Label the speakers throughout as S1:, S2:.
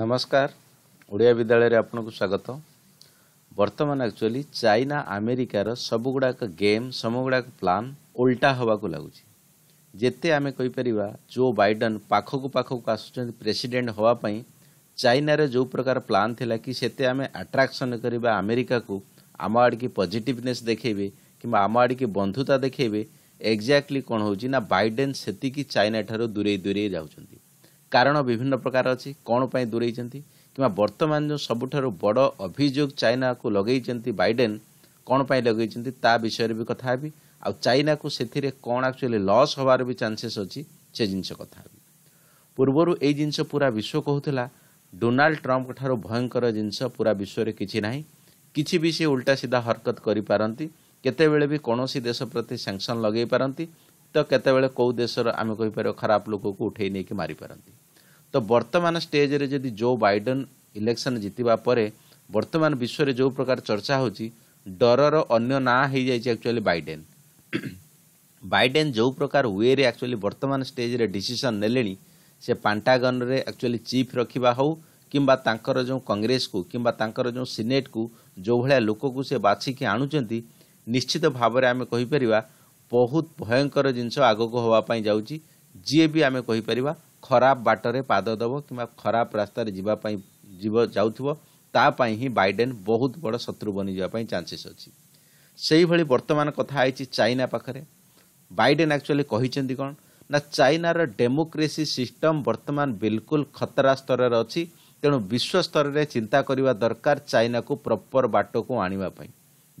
S1: ନମସ୍କାର ଓଡ଼ିଆ ବିଦ୍ୟାଳୟରେ ଆପଣଙ୍କୁ ସ୍ୱାଗତ ବର୍ତ୍ତମାନ ଆକ୍ଚୁଆଲି ଚାଇନା ଆମେରିକାର ସବୁଗୁଡ଼ାକ ଗେମ୍ ସବୁଗୁଡ଼ାକ ପ୍ଲାନ୍ ଓଲଟା ହେବାକୁ ଲାଗୁଛି ଯେତେ ଆମେ କହିପାରିବା ଜୋ ବାଇଡେନ୍ ପାଖକୁ ପାଖକୁ ଆସୁଛନ୍ତି ପ୍ରେସିଡେଣ୍ଟ ହେବା ପାଇଁ ଚାଇନାରେ ଯେଉଁ ପ୍ରକାର ପ୍ଲାନ୍ ଥିଲା କି ସେତେ ଆମେ ଆଟ୍ରାକ୍ସନ୍ କରିବା ଆମେରିକାକୁ ଆମ ଆଡ଼ିକି ପଜିଟିଭନେସ୍ ଦେଖେଇବେ କିମ୍ବା ଆମ ଆଡ଼ିକି ବନ୍ଧୁତା ଦେଖେଇବେ ଏକ୍ଜାକ୍ଟଲି କ'ଣ ହେଉଛି ନା ବାଇଡେନ୍ ସେତିକି ଚାଇନା ଠାରୁ ଦୂରେଇ ଦୂରେଇ ଯାଉଛନ୍ତି କାରଣ ବିଭିନ୍ନ ପ୍ରକାର ଅଛି କ'ଣ ପାଇଁ ଦୂରେଇଛନ୍ତି କିମ୍ବା ବର୍ତ୍ତମାନ ଯେଉଁ ସବୁଠାରୁ ବଡ଼ ଅଭିଯୋଗ ଚାଇନାକୁ ଲଗେଇଛନ୍ତି ବାଇଡେନ୍ କ'ଣ ପାଇଁ ଲଗେଇଛନ୍ତି ତା ବିଷୟରେ ବି କଥା ହେବି ଆଉ ଚାଇନାକୁ ସେଥିରେ କ'ଣ ଆକ୍ଚୁଆଲି ଲସ୍ ହେବାର ବି ଚାନ୍ସେସ୍ ଅଛି ସେ ଜିନିଷ କଥା ହେବି ପୂର୍ବରୁ ଏଇ ଜିନିଷ ପୁରା ବିଶ୍ୱ କହୁଥିଲା ଡୋନାଲ୍ଡ ଟ୍ରମ୍ପଙ୍କଠାରୁ ଭୟଙ୍କର ଜିନିଷ ପୁରା ବିଶ୍ୱରେ କିଛି ନାହିଁ କିଛି ବି ସେ ଉଲ୍ଟା ସିଧା ହରକତ କରିପାରନ୍ତି କେତେବେଳେ ବି କୌଣସି ଦେଶ ପ୍ରତି ସ୍ୟାଙ୍କସନ୍ ଲଗେଇ ପାରନ୍ତି ତ କେତେବେଳେ କେଉଁ ଦେଶର ଆମେ କହିପାରିବା ଖରାପ ଲୋକକୁ ଉଠେଇ ନେଇକି ମାରିପାରନ୍ତି ତ ବର୍ତ୍ତମାନ ଷ୍ଟେଜ୍ରେ ଯଦି ଜୋ ବାଇଡେନ୍ ଇଲେକ୍ସନ୍ ଜିତିବା ପରେ ବର୍ତ୍ତମାନ ବିଶ୍ୱରେ ଯେଉଁ ପ୍ରକାର ଚର୍ଚ୍ଚା ହେଉଛି ଡରର ଅନ୍ୟ ନାଁ ହେଇଯାଇଛି ଆକ୍ଚୁଆଲି ବାଇଡେନ୍ ବାଇଡେନ୍ ଯେଉଁ ପ୍ରକାର ୱେରେ ଆକ୍ଚୁଆଲି ବର୍ତ୍ତମାନ ଷ୍ଟେଜ୍ରେ ଡିସିସନ୍ ନେଲେଣି ସେ ପାଣ୍ଟାଗନ୍ରେ ଆକ୍ଚୁଆଲି ଚିଫ୍ ରଖିବା ହେଉ କିମ୍ବା ତାଙ୍କର ଯେଉଁ କଂଗ୍ରେସକୁ କିମ୍ବା ତାଙ୍କର ଯେଉଁ ସିନେଟ୍କୁ ଯେଉଁଭଳିଆ ଲୋକକୁ ସେ ବାଛିକି ଆଣୁଛନ୍ତି ନିଶ୍ଚିତ ଭାବରେ ଆମେ କହିପାରିବା ବହୁତ ଭୟଙ୍କର ଜିନିଷ ଆଗକୁ ହେବା ପାଇଁ ଯାଉଛି ଯିଏ ବି ଆମେ କହିପାରିବା ଖରାପ ବାଟରେ ପାଦ ଦେବ କିମ୍ବା ଖରାପ ରାସ୍ତାରେ ଯିବା ପାଇଁ ଯିବ ଯାଉଥିବ ତା ପାଇଁ ହିଁ ବାଇଡେନ୍ ବହୁତ ବଡ଼ ଶତ୍ରୁ ବନିଯିବା ପାଇଁ ଚାନ୍ସେସ୍ ଅଛି ସେହିଭଳି ବର୍ତ୍ତମାନ କଥା ହେଇଛି ଚାଇନା ପାଖରେ ବାଇଡେନ୍ ଆକ୍ଚୁଆଲି କହିଛନ୍ତି କ'ଣ ନା ଚାଇନାର ଡେମୋକ୍ରେସି ସିଷ୍ଟମ୍ ବର୍ତ୍ତମାନ ବିଲକୁଲ ଖତରା ସ୍ତରରେ ଅଛି ତେଣୁ ବିଶ୍ୱସ୍ତରରେ ଚିନ୍ତା କରିବା ଦରକାର ଚାଇନାକୁ ପ୍ରପର୍ ବାଟକୁ ଆଣିବା ପାଇଁ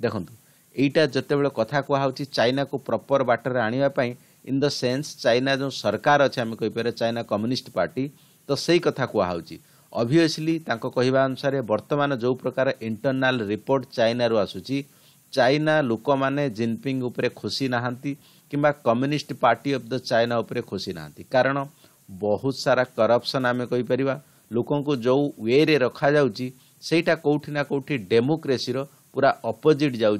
S1: ଦେଖନ୍ତୁ यहाँ जिते बड़े कथ कहु चाइना को प्रपर बाटर आने इन द सेन्स चाइना जो सरकार अच्छे आम कही पारे चाइना कम्युनिस्ट पार्टी तो सही कथ कहुच्छी अभीयसली कहवा अनुसार बर्तमान जो प्रकार इंटरनाल रिपोर्ट चाइन चाइनारू आस चाइना लोक मैंने जिनपिंग खुशी ना कि communist party of the China उपरे खुशी ना कारण बहुत सारा करपसन आम कही पार लोक जो वे रखा जाटा कौटिना कौटि डेमोक्रेसी पूरा अपोजिट जा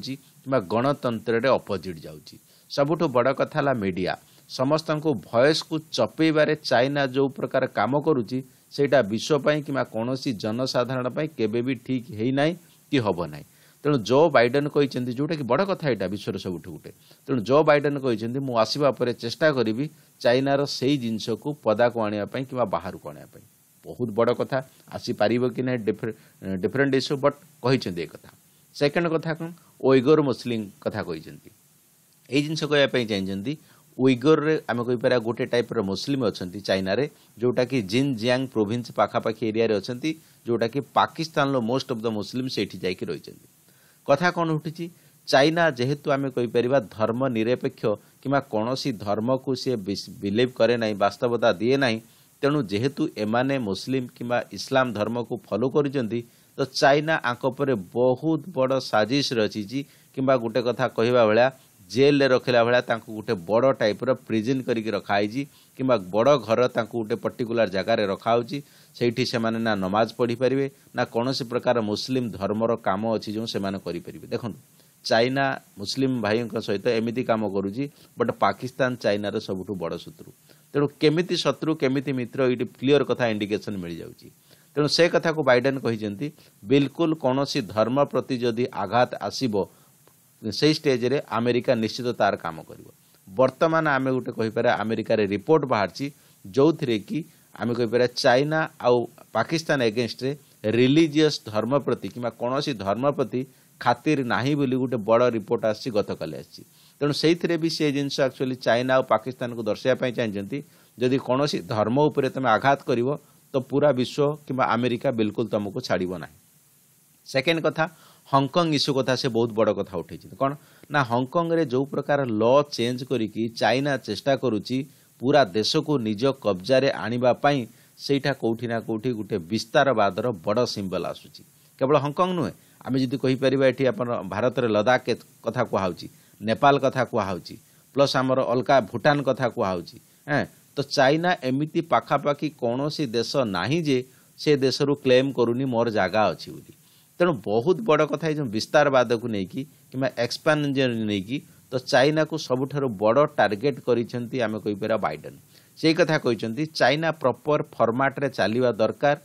S1: କିମ୍ବା ଗଣତନ୍ତ୍ରରେ ଅପୋଜିଟ୍ ଯାଉଛି ସବୁଠୁ ବଡ଼ କଥା ହେଲା ମିଡ଼ିଆ ସମସ୍ତଙ୍କୁ ଭଏସ୍କୁ ଚପେଇବାରେ ଚାଇନା ଯେଉଁ ପ୍ରକାର କାମ କରୁଛି ସେଇଟା ବିଶ୍ୱ ପାଇଁ କିମ୍ବା କୌଣସି ଜନସାଧାରଣ ପାଇଁ କେବେ ବି ଠିକ୍ ହେଇନାହିଁ କି ହେବ ନାହିଁ ତେଣୁ ଜୋ ବାଇଡେନ୍ କହିଛନ୍ତି ଯେଉଁଟାକି ବଡ଼ କଥା ଏଇଟା ବିଶ୍ୱର ସବୁଠୁ ଗୋଟେ ତେଣୁ ଜୋ ବାଇଡେନ୍ କହିଛନ୍ତି ମୁଁ ଆସିବା ପରେ ଚେଷ୍ଟା କରିବି ଚାଇନାର ସେଇ ଜିନିଷକୁ ପଦାକୁ ଆଣିବା ପାଇଁ କିମ୍ବା ବାହାରକୁ ଆଣିବା ପାଇଁ ବହୁତ ବଡ଼ କଥା ଆସିପାରିବ କି ନାହିଁ ଡିଫରେଣ୍ଟ ଇସ୍ୟୁ ବଟ୍ କହିଛନ୍ତି ଏ କଥା ସେକେଣ୍ଡ କଥା କ'ଣ ଓଇଗୋର ମୁସଲିମ କଥା କହିଛନ୍ତି ଏଇ ଜିନିଷ କହିବା ପାଇଁ ଚାହିଁଛନ୍ତି ଉଇଗୋରରେ ଆମେ କହିପାରିବା ଗୋଟେ ଟାଇପ୍ର ମୁସଲିମ ଅଛନ୍ତି ଚାଇନାରେ ଯେଉଁଟାକି ଜିନ୍ ଜିଆଙ୍ଗ ପ୍ରୋଭିନ୍ସ ପାଖାପାଖି ଏରିଆରେ ଅଛନ୍ତି ଯେଉଁଟାକି ପାକିସ୍ତାନର ମୋଷ୍ଟ ଅଫ୍ ଦ ମୁସଲିମ୍ ସେଇଠି ଯାଇକି ରହିଛନ୍ତି କଥା କ'ଣ ଉଠିଛି ଚାଇନା ଯେହେତୁ ଆମେ କହିପାରିବା ଧର୍ମ ନିରପେକ୍ଷ କିମ୍ବା କୌଣସି ଧର୍ମକୁ ସିଏ ବିଲିଭ୍ କରେ ନାହିଁ ବାସ୍ତବତା ଦିଏ ନାହିଁ ତେଣୁ ଯେହେତୁ ଏମାନେ ମୁସଲିମ୍ କିମ୍ବା ଇସଲାମ ଧର୍ମକୁ ଫଲୋ କରୁଛନ୍ତି ତ ଚାଇନା ଆଙ୍କ ଉପରେ ବହୁତ ବଡ଼ ସାଜିସ ରଚିଛି କିମ୍ବା ଗୋଟେ କଥା କହିବା ଭଳିଆ ଜେଲ୍ରେ ରଖିଲା ଭଳିଆ ତାଙ୍କୁ ଗୋଟେ ବଡ଼ ଟାଇପ୍ର ପ୍ରିଜିନ୍ କରିକି ରଖାହେଇଛି କିମ୍ବା ବଡ଼ ଘର ତାଙ୍କୁ ଗୋଟେ ପର୍ଟିକୁଲାର ଜାଗାରେ ରଖାହେଉଛି ସେଇଠି ସେମାନେ ନା ନମାଜ ପଢ଼ିପାରିବେ ନା କୌଣସି ପ୍ରକାର ମୁସଲିମ୍ ଧର୍ମର କାମ ଅଛି ଯେଉଁ ସେମାନେ କରିପାରିବେ ଦେଖନ୍ତୁ ଚାଇନା ମୁସଲିମ୍ ଭାଇଙ୍କ ସହିତ ଏମିତି କାମ କରୁଛି ବଟ୍ ପାକିସ୍ତାନ ଚାଇନାର ସବୁଠୁ ବଡ଼ ଶତ୍ରୁ ତେଣୁ କେମିତି ଶତ୍ରୁ କେମିତି ମିତ୍ର ଏଇଠି କ୍ଲିଅର କଥା ଇଣ୍ଡିକେସନ୍ ମିଳିଯାଉଛି ତେଣୁ ସେ କଥାକୁ ବାଇଡେନ୍ କହିଛନ୍ତି ବିଲକୁଲ କୌଣସି ଧର୍ମ ପ୍ରତି ଯଦି ଆଘାତ ଆସିବ ସେହି ଷ୍ଟେଜ୍ରେ ଆମେରିକା ନିଶ୍ଚିତ ତା'ର କାମ କରିବ ବର୍ତ୍ତମାନ ଆମେ ଗୋଟେ କହିପାରିବା ଆମେରିକାରେ ରିପୋର୍ଟ ବାହାରିଛି ଯେଉଁଥିରେ କି ଆମେ କହିପାରିବା ଚାଇନା ଆଉ ପାକିସ୍ତାନ ଏଗେନଷ୍ଟରେ ରିଲିଜିୟସ୍ ଧର୍ମ ପ୍ରତି କିମ୍ବା କୌଣସି ଧର୍ମ ପ୍ରତି ଖାତିର ନାହିଁ ବୋଲି ଗୋଟେ ବଡ଼ ରିପୋର୍ଟ ଆସିଛି ଗତକାଲି ଆସିଛି ତେଣୁ ସେଇଥିରେ ବି ସେ ଜିନିଷ ଆକ୍ଚୁଆଲି ଚାଇନା ଆଉ ପାକିସ୍ତାନକୁ ଦର୍ଶାଇବା ପାଇଁ ଚାହିଁଛନ୍ତି ଯଦି କୌଣସି ଧର୍ମ ଉପରେ ତୁମେ ଆଘାତ କରିବ ତ ପୁରା ବିଶ୍ୱ କିମ୍ବା ଆମେରିକା ବିଲକୁଲ ତୁମକୁ ଛାଡ଼ିବ ନାହିଁ ସେକେଣ୍ଡ କଥା ହଂକଂ ଇସ୍ୟୁ କଥା ସେ ବହୁତ ବଡ଼ କଥା ଉଠାଇଛନ୍ତି କ'ଣ ନା ହଂକଂରେ ଯେଉଁ ପ୍ରକାର ଲ ଚେଞ୍ଜ କରିକି ଚାଇନା ଚେଷ୍ଟା କରୁଛି ପୁରା ଦେଶକୁ ନିଜ କବ୍ଜାରେ ଆଣିବା ପାଇଁ ସେଇଟା କେଉଁଠି ନା କେଉଁଠି ଗୋଟିଏ ବିସ୍ତାରବାଦର ବଡ଼ ସିମ୍ବଲ ଆସୁଛି କେବଳ ହଂକଂ ନୁହେଁ ଆମେ ଯଦି କହିପାରିବା ଏଠି ଆପଣ ଭାରତରେ ଲଦାଖ କଥା କୁହାହେଉଛି ନେପାଳ କଥା କୁହାହେଉଛି ପ୍ଲସ୍ ଆମର ଅଲକା ଭୁଟାନ କଥା କୁହାହେଉଛି ହଁ ତ ଚାଇନା ଏମିତି ପାଖାପାଖି କୌଣସି ଦେଶ ନାହିଁ ଯେ ସେ ଦେଶରୁ କ୍ଲେମ୍ କରୁନି ମୋର ଜାଗା ଅଛି ବୋଲି ତେଣୁ ବହୁତ ବଡ଼ କଥା ଏଇ ଯେଉଁ ବିସ୍ତାରବାଦକୁ ନେଇକି କିମ୍ବା ଏକ୍ସପାନ୍ଜନ ନେଇକି ତ ଚାଇନାକୁ ସବୁଠାରୁ ବଡ଼ ଟାର୍ଗେଟ୍ କରିଛନ୍ତି ଆମେ କହିପାରିବା ବାଇଡେନ୍ ସେଇ କଥା କହିଛନ୍ତି ଚାଇନା ପ୍ରପର୍ ଫର୍ମାଟ୍ରେ ଚାଲିବା ଦରକାର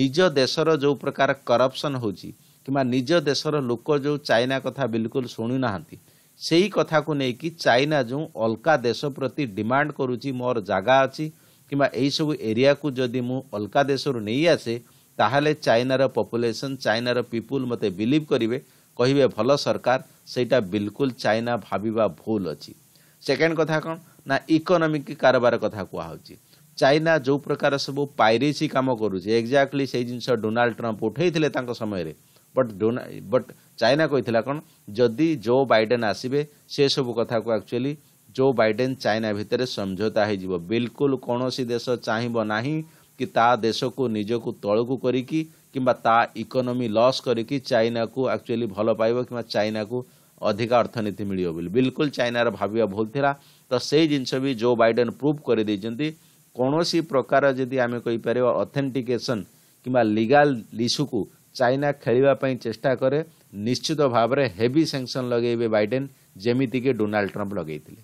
S1: ନିଜ ଦେଶର ଯେଉଁ ପ୍ରକାର କରପ୍ସନ୍ ହେଉଛି କିମ୍ବା ନିଜ ଦେଶର ଲୋକ ଯେଉଁ ଚାଇନା କଥା ବିଲକୁଲ ଶୁଣୁନାହାନ୍ତି ସେହି କଥାକୁ ନେଇକି ଚାଇନା ଯେଉଁ ଅଲଗା ଦେଶ ପ୍ରତି ଡିମାଣ୍ଡ କରୁଛି ମୋର ଜାଗା ଅଛି କିମ୍ବା ଏହିସବୁ ଏରିଆକୁ ଯଦି ମୁଁ ଅଲଗା ଦେଶରୁ ନେଇ ଆସେ ତାହେଲେ ଚାଇନାର ପପୁଲେସନ୍ ଚାଇନାର ପିପୁଲ୍ ମୋତେ ବିଲିଭ୍ କରିବେ କହିବେ ଭଲ ସରକାର ସେଇଟା ବିଲକୁଲ ଚାଇନା ଭାବିବା ଭୁଲ ଅଛି ସେକେଣ୍ଡ କଥା କ'ଣ ନା ଇକୋନୋମିକ୍ କାରବାର କଥା କୁହାହେଉଛି ଚାଇନା ଯେଉଁ ପ୍ରକାର ସବୁ ପାଇରିସି କାମ କରୁଛି ଏକ୍ଜାକ୍ଟଲି ସେଇ ଜିନିଷ ଡୋନାଲ୍ଡ ଟ୍ରମ୍ପ ଉଠେଇଥିଲେ ତାଙ୍କ ସମୟରେ बट बट चाइना कही कौन जदि जो बैडेन आसबे से सब कथ आकचुअली जो बैडेन चाइना भितर समझौता हो बिलकुल कौन सी देश चाहब ना कि देश को निजक तौक कर इकोनोमी लस कर चाइना को आकचुअली भल पाइब कि चाइना को अधिक अर्थनीति मिल बिल्कुल चाइनार भाविया भूल था तो से जिन भी जो बैडेन प्रूफ कर कौन सी प्रकार जी आम कहीपर अथेटिकेसन कि लिगाल इश्यू को ଚାଇନା ଖେଳିବା ପାଇଁ ଚେଷ୍ଟା କରେ ନିଶ୍ଚିତ ଭାବରେ ହେଭି ସେଙ୍କସନ୍ ଲଗେଇବେ ବାଇଡେନ୍ ଯେମିତିକି ଡୋନାଲ୍ଡ ଟ୍ରମ୍ପ ଲଗେଇଥିଲେ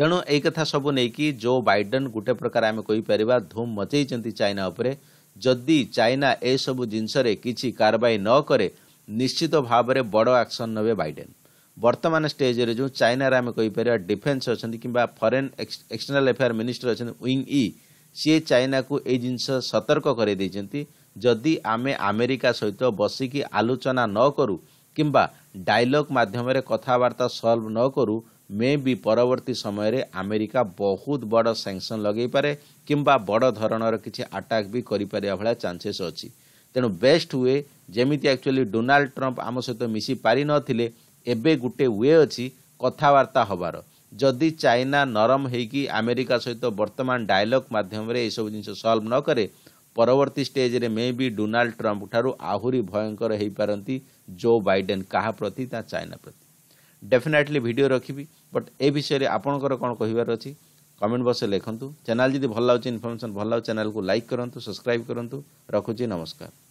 S1: ତେଣୁ ଏଇ କଥା ସବୁ ନେଇକି ଜୋ ବାଇଡେନ୍ ଗୋଟେ ପ୍ରକାର ଆମେ କହିପାରିବା ଧୁମ୍ ମଚେଇଛନ୍ତି ଚାଇନା ଉପରେ ଯଦି ଚାଇନା ଏସବୁ ଜିନିଷରେ କିଛି କାରବାଇ ନ କରେ ନିଶ୍ଚିତ ଭାବରେ ବଡ଼ ଆକ୍ସନ୍ ନେବେ ବାଇଡେନ୍ ବର୍ତ୍ତମାନ ଷ୍ଟେଜ୍ରେ ଯେଉଁ ଚାଇନାରେ ଆମେ କହିପାରିବା ଡିଫେନ୍ସ ଅଛନ୍ତି କିମ୍ବା ଫରେନ୍ ଏକ୍ସଟର୍ନାଲ୍ ଆଫେୟାର୍ ମିନିଷ୍ଟର ଅଛନ୍ତି ୱିଙ୍ଗ୍ ଇ ସିଏ ଚାଇନାକୁ ଏଇ ଜିନିଷ ସତର୍କ କରାଇ ଦେଇଛନ୍ତି ଯଦି ଆମେ ଆମେରିକା ସହିତ ବସିକି ଆଲୋଚନା ନ କରୁ କିମ୍ବା ଡାଇଲଗ୍ ମାଧ୍ୟମରେ କଥାବାର୍ତ୍ତା ସଲ୍ଭ ନ କରୁ ମେ ବି ପରବର୍ତ୍ତୀ ସମୟରେ ଆମେରିକା ବହୁତ ବଡ଼ ସାଙ୍କସନ୍ ଲଗାଇପାରେ କିମ୍ବା ବଡ଼ ଧରଣର କିଛି ଆଟାକ୍ ବି କରିପାରିବା ଭଳିଆ ଚାନ୍ସେସ୍ ଅଛି ତେଣୁ ବେଷ୍ଟ ୱେ ଯେମିତି ଆକ୍ଚୁଆଲି ଡୋନାଲ୍ଡ ଟ୍ରମ୍ପ ଆମ ସହିତ ମିଶି ପାରିନଥିଲେ ଏବେ ଗୋଟେ ୱେ ଅଛି କଥାବାର୍ତ୍ତା ହେବାର ଯଦି ଚାଇନା ନରମ ହେଇକି ଆମେରିକା ସହିତ ବର୍ତ୍ତମାନ ଡାଇଲଗ୍ ମାଧ୍ୟମରେ ଏସବୁ ଜିନିଷ ସଲ୍ଭ ନ କରେ ପରବର୍ତ୍ତୀ ଷ୍ଟେଜ୍ରେ ମେ ବି ଡୋନାଲ୍ଡ ଟ୍ରମ୍ପ୍ ଠାରୁ ଆହୁରି ଭୟଙ୍କର ହୋଇପାରନ୍ତି ଜୋ ବାଇଡେନ୍ କାହା ପ୍ରତି ତା ଚାଇନା ପ୍ରତି ଡେଫିନେଟ୍ଲି ଭିଡ଼ିଓ ରଖିବି ବଟ୍ ଏ ବିଷୟରେ ଆପଣଙ୍କର କ'ଣ କହିବାର ଅଛି କମେଣ୍ଟ ବକ୍ସରେ ଲେଖନ୍ତୁ ଚ୍ୟାନେଲ୍ ଯଦି ଭଲ ଲାଗୁଛି ଇନଫର୍ମେସନ୍ ଭଲ ଲାଗୁଛି ଚ୍ୟାନେଲ୍କୁ ଲାଇକ୍ କରନ୍ତୁ ସବସ୍କ୍ରାଇବ୍ କରନ୍ତୁ ରଖୁଛି ନମସ୍କାର